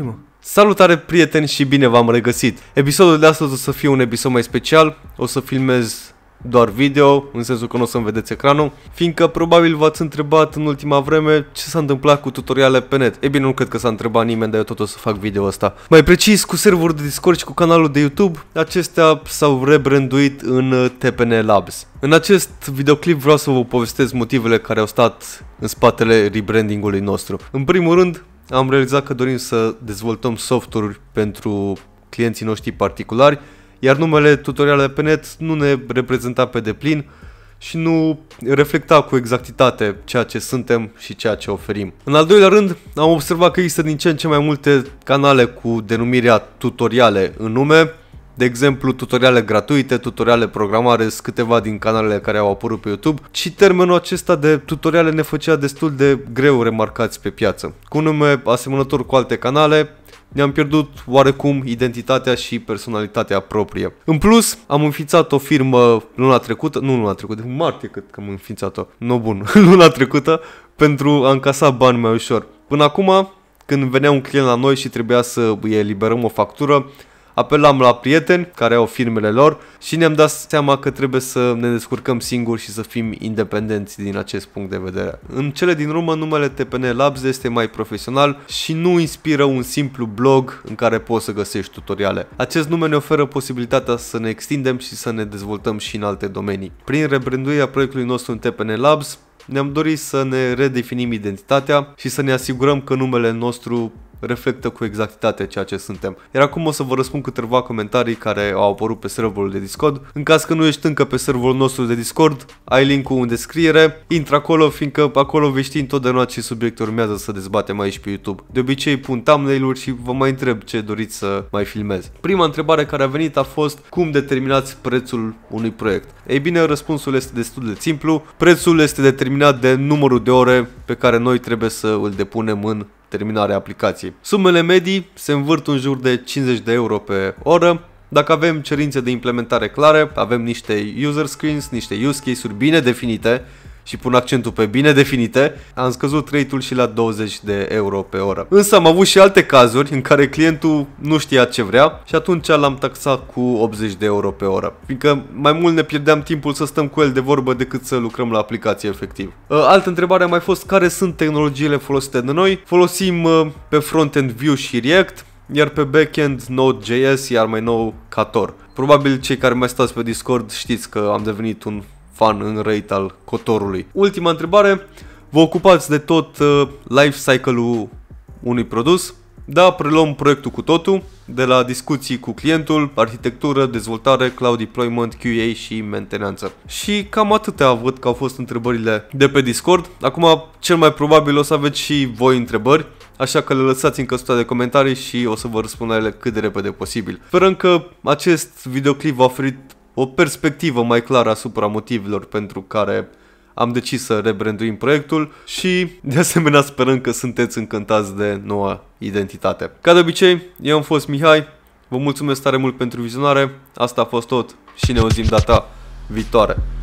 primă. Salutare prieteni și bine v-am regăsit! Episodul de astăzi o să fie un episod mai special, o să filmez doar video, în sensul că nu o să-mi vedeți ecranul, fiindcă probabil v-ați întrebat în ultima vreme ce s-a întâmplat cu tutoriale pe net. E bine, nu cred că s-a întrebat nimeni, dar eu tot o să fac video asta. Mai precis, cu serverul de Discord și cu canalul de YouTube, acestea s-au rebranduit în TPN Labs. În acest videoclip vreau să vă povestesc motivele care au stat în spatele rebrandingului nostru. În primul rând, am realizat că dorim să dezvoltăm software pentru clienții noștri particulari, iar numele tutoriale pe net nu ne reprezenta pe deplin și nu reflecta cu exactitate ceea ce suntem și ceea ce oferim. În al doilea rând, am observat că există din ce în ce mai multe canale cu denumirea tutoriale în nume, de exemplu tutoriale gratuite, tutoriale programare, câteva din canalele care au apărut pe YouTube și termenul acesta de tutoriale ne făcea destul de greu remarcați pe piață. Cu nume asemănător cu alte canale, ne-am pierdut oarecum identitatea și personalitatea proprie. În plus, am înființat o firmă luna trecută, nu luna trecută, în martie cât că am înființat-o, nu bun, luna trecută, pentru a încasa bani mai ușor. Până acum, când venea un client la noi și trebuia să îi eliberăm o factură, apelam la prieteni care au firmele lor și ne-am dat seama că trebuie să ne descurcăm singuri și să fim independenți din acest punct de vedere. În cele din urmă, numele TPN Labs este mai profesional și nu inspiră un simplu blog în care poți să găsești tutoriale. Acest nume ne oferă posibilitatea să ne extindem și să ne dezvoltăm și în alte domenii. Prin rebranduirea proiectului nostru în TPN Labs, ne-am dorit să ne redefinim identitatea și să ne asigurăm că numele nostru reflectă cu exactitate ceea ce suntem. Iar acum o să vă răspund câteva comentarii care au apărut pe serverul de Discord. În caz că nu ești încă pe serverul nostru de Discord, ai linkul în descriere, intră acolo fiindcă acolo vei ști întotdeauna ce subiecte urmează să dezbatem aici pe YouTube. De obicei pun thumbnail-uri și vă mai întreb ce doriți să mai filmez. Prima întrebare care a venit a fost cum determinați prețul unui proiect. Ei bine, răspunsul este destul de simplu. Prețul este determinat de numărul de ore pe care noi trebuie să îl depunem în terminarea aplicației. Sumele medii se învârt în jur de 50 de euro pe oră, dacă avem cerințe de implementare clare, avem niște user screens, niște use case-uri bine definite, și pun accentul pe bine definite, am scăzut rate-ul și la 20 de euro pe oră. Însă am avut și alte cazuri în care clientul nu știa ce vrea și atunci l-am taxat cu 80 de euro pe oră, fiindcă mai mult ne pierdeam timpul să stăm cu el de vorbă decât să lucrăm la aplicație efectiv. Ă, altă întrebare a mai fost care sunt tehnologiile folosite de noi. Folosim ă, pe frontend Vue și React, iar pe backend Node.js, iar mai nou Cator. Probabil cei care mai stați pe Discord știți că am devenit un fan în rate al cotorului. Ultima întrebare, vă ocupați de tot uh, life cycle-ul unui produs? Da, preluăm proiectul cu totul, de la discuții cu clientul, arhitectură, dezvoltare, cloud deployment, QA și mentenanță. Și cam atâtea văd că au fost întrebările de pe Discord. Acum, cel mai probabil o să aveți și voi întrebări, așa că le lăsați în căsuța de comentarii și o să vă răspund la ele cât de repede posibil. Sperăm că acest videoclip v-a oferit o perspectivă mai clară asupra motivelor pentru care am decis să rebranduim proiectul și de asemenea sperăm că sunteți încântați de noua identitate. Ca de obicei, eu am fost Mihai, vă mulțumesc tare mult pentru vizionare, asta a fost tot și ne auzim data viitoare.